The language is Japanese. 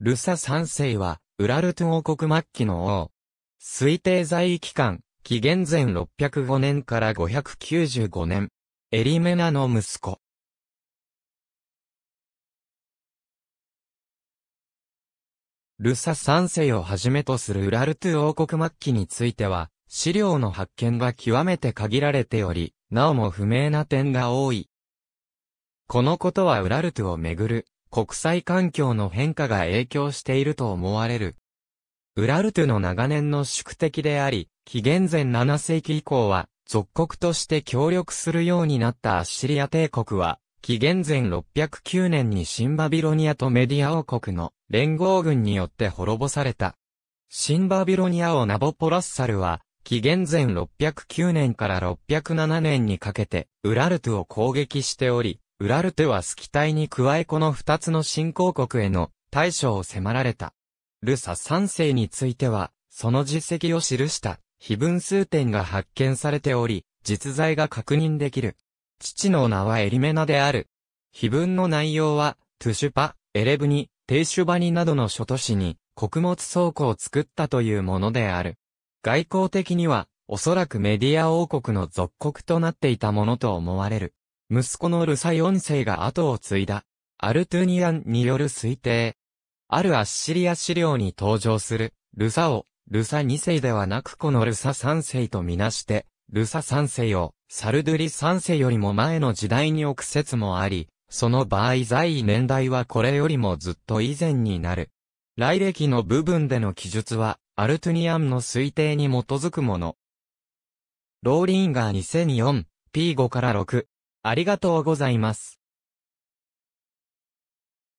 ルサ3世は、ウラルト王国末期の王。推定在位期間、紀元前605年から595年。エリメナの息子。ルサ三世をはじめとするウラルト王国末期については、資料の発見が極めて限られており、なおも不明な点が多い。このことはウラルトをめぐる国際環境の変化が影響していると思われる。ウラルトゥの長年の宿敵であり、紀元前7世紀以降は、属国として協力するようになったアッシリア帝国は、紀元前609年にシンバビロニアとメディア王国の連合軍によって滅ぼされた。シンバビロニア王ナボポラッサルは、紀元前609年から607年にかけて、ウラルトゥを攻撃しており、ウラルテはスキタイに加えこの二つの新興国への対処を迫られた。ルサ三世については、その実績を記した、非文数点が発見されており、実在が確認できる。父の名はエリメナである。非文の内容は、トゥシュパ、エレブニ、テイシュバニなどの諸都市に、穀物倉庫を作ったというものである。外交的には、おそらくメディア王国の属国となっていたものと思われる。息子のルサ4世が後を継いだ。アルトゥニアンによる推定。あるアッシリア資料に登場する、ルサを、ルサ2世ではなくこのルサ3世とみなして、ルサ3世を、サルドゥリ3世よりも前の時代に置く説もあり、その場合在位年代はこれよりもずっと以前になる。来歴の部分での記述は、アルトゥニアンの推定に基づくもの。ローリンガー2004、P5 から6。ありがとうございます。